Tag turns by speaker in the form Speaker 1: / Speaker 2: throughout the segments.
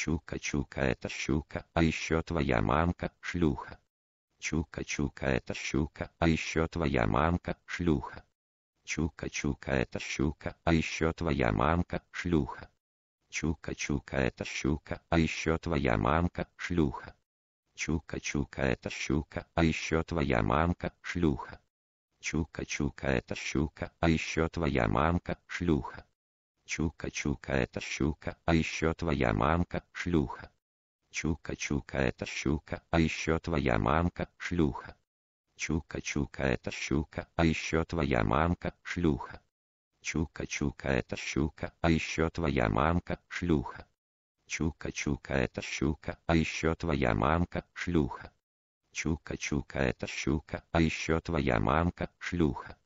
Speaker 1: Чука-чука это щука, а еще твоя мамка шлюха. Чука-чука это щука, а еще твоя мамка шлюха. Чука-чука это щука, а еще твоя мамка шлюха. Чука-чука это щука, а еще твоя мамка шлюха. Чука-чука это щука, а еще твоя мамка шлюха. Чука-чука это щука, а еще твоя мамка шлюха. Чука-чука это щука, а еще твоя мамка шлюха. Чука-чука это щука, а еще твоя мамка шлюха. Чука-чука это щука, а еще твоя мамка шлюха. Чука-чука это щука, а еще твоя мамка шлюха. Чука-чука это щука, а еще твоя мамка шлюха. Чука-чука это щука, а еще твоя мамка шлюха.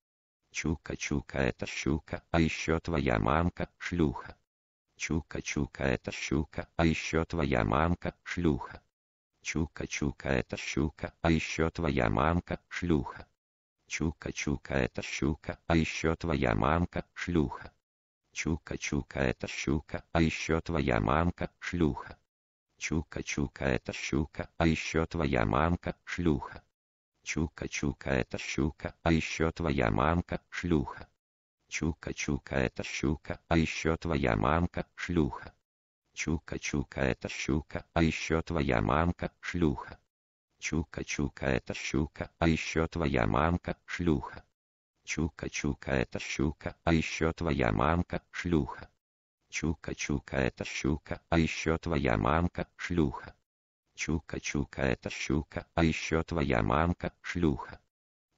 Speaker 1: Чука-чука это щука, а еще твоя мамка шлюха. Чука-чука это щука, а еще твоя мамка шлюха. Чука-чука это щука, а еще твоя мамка шлюха. Чука-чука это щука, а еще твоя мамка шлюха. Чука-чука это щука, а еще твоя мамка шлюха. Чука-чука это щука, а еще твоя мамка шлюха. Чука-чука это щука, а еще твоя мамка шлюха. Чука-чука это щука, а еще твоя мамка шлюха. Чука-чука это щука, а еще твоя мамка шлюха. Чука-чука это щука, а еще твоя мамка шлюха. Чука-чука это щука, а еще твоя мамка шлюха. Чука-чука это щука, а еще твоя мамка шлюха. Чука-чука это щука, а еще твоя мамка шлюха.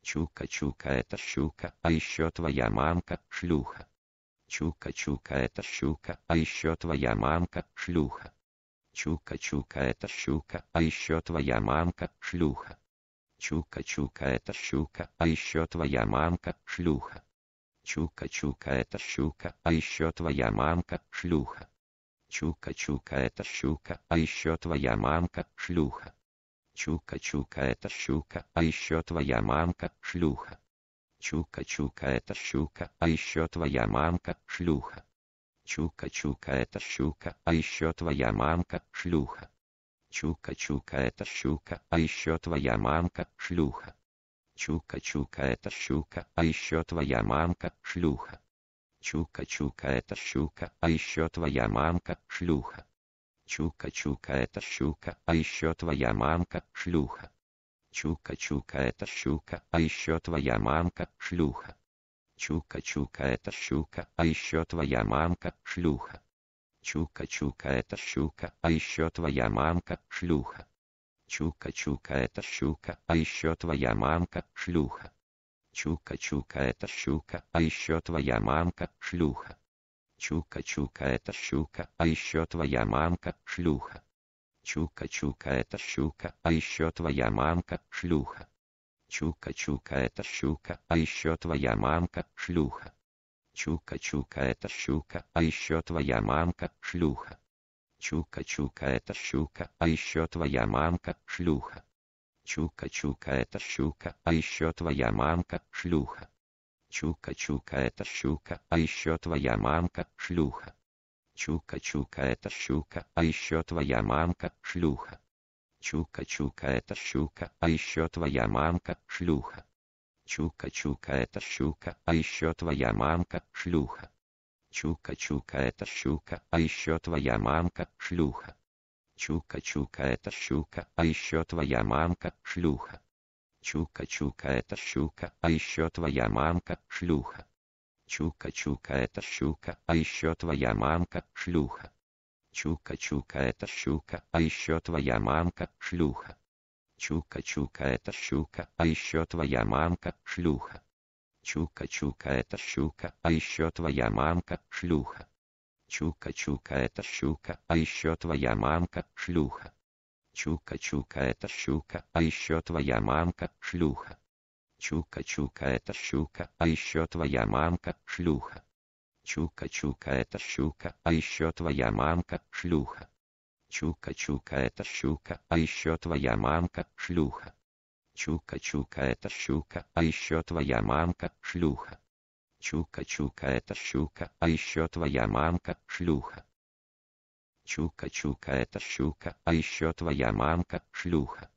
Speaker 1: Чука-чука это щука, а еще твоя мамка шлюха. Чука-чука это щука, а еще твоя мамка шлюха. Чука-чука это щука, а еще твоя мамка шлюха. Чука-чука это щука, а еще твоя мамка шлюха. Чука-чука это щука, а еще твоя мамка шлюха. Чука-чука это щука, а еще твоя мамка шлюха. Чука-чука это щука, а еще твоя мамка шлюха. Чука-чука это щука, а еще твоя мамка шлюха. Чука-чука это щука, а еще твоя мамка шлюха. Чука-чука это щука, а еще твоя мамка шлюха. Чука-чука это щука, а еще твоя мамка шлюха. Чука-чука это щука, а еще твоя мамка шлюха. Чука-чука это щука, а еще твоя мамка шлюха. Чука-чука это щука, а еще твоя мамка шлюха. Чука-чука это щука, а еще твоя мамка шлюха. Чука-чука это щука, а еще твоя мамка шлюха. Чука-чука это щука, а еще твоя мамка шлюха. Чука-чука это щука, а еще твоя мамка шлюха. Чука-чука это щука, а еще твоя мамка шлюха. Чука-чука это щука, а еще твоя мамка шлюха. Чука-чука это щука, а еще твоя мамка шлюха. Чука-чука это щука, а еще твоя мамка шлюха. Чука-чука это щука, а еще твоя мамка шлюха. Чука-чука это щука, а еще твоя мамка шлюха. Чука-чука это щука, а еще твоя мамка шлюха. Чука-чука это щука, а еще твоя мамка шлюха. Чука-чука это щука, а еще твоя мамка шлюха. Чука-чука это щука, а еще твоя мамка шлюха. Чука-чука это щука, а еще твоя мамка шлюха. Чука-чука это щука, а еще твоя мамка шлюха. Чука-чука это щука, а еще твоя мамка шлюха. Чука-чука это щука, а еще твоя мамка шлюха. Чука-чука это щука, а еще твоя мамка шлюха. Чука-чука это щука, а еще твоя мамка шлюха. Чука-чука это щука, а еще твоя мамка шлюха. Чука-чука это щука, а еще твоя мамка шлюха. Чука-чука это щука, а еще твоя мамка шлюха. Чука-чука это щука, а еще твоя мамка шлюха. Чука-чука это щука, а еще твоя мамка шлюха. Чука-чука это щука, а еще твоя мамка шлюха. Чука-чука это щука, а еще твоя мамка шлюха. Чука-чука это щука, а еще твоя мамка шлюха. Чука-чука это щука, а еще твоя мамка шлюха.